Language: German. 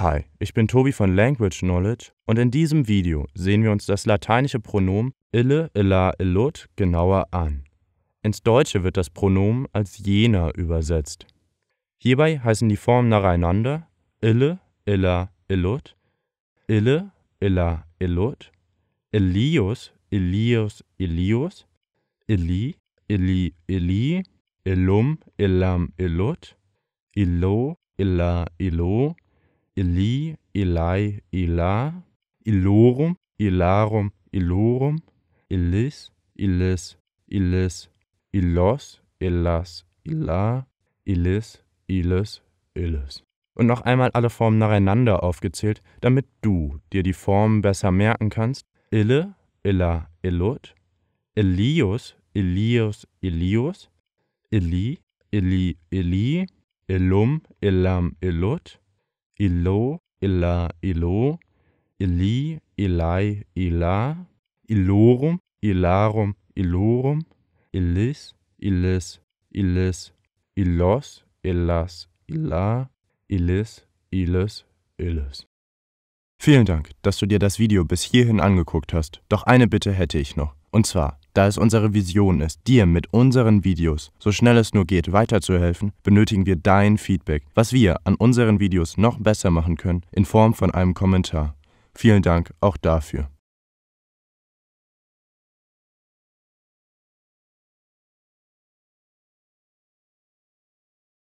Hi, ich bin Tobi von Language Knowledge und in diesem Video sehen wir uns das lateinische Pronomen ille, illa, illut genauer an. Ins Deutsche wird das Pronomen als jener übersetzt. Hierbei heißen die Formen nacheinander ille, illa, illut, ille, illa, illut, illius, illius, illius, illi, illi, illi, Illum, Illam, Illut, Illo, Illa, Illo, Eli, Eli, Ila, Ilorum, Ilarum, Ilorum, Ilis, Ilis, Ilis, Ilos, Elas, Ila, Ilis, Ilis, Ilis. Und noch einmal alle Formen nacheinander aufgezählt, damit du dir die Formen besser merken kannst. Ille, Illa, Illut, Elius, Elius, Elius, Eli, Eli, Eli, Elum, Elam, Elot, Illo, Illa, Illo, Ili, Ilai, Ila, Illorum, Ilarum, Illorum, Illis, Illis, Illis, Illos, Illas, Illa, Illis, Illes, Illes. Vielen Dank, dass du dir das Video bis hierhin angeguckt hast. Doch eine Bitte hätte ich noch. Und zwar, da es unsere Vision ist, dir mit unseren Videos, so schnell es nur geht, weiterzuhelfen, benötigen wir dein Feedback, was wir an unseren Videos noch besser machen können, in Form von einem Kommentar. Vielen Dank auch dafür.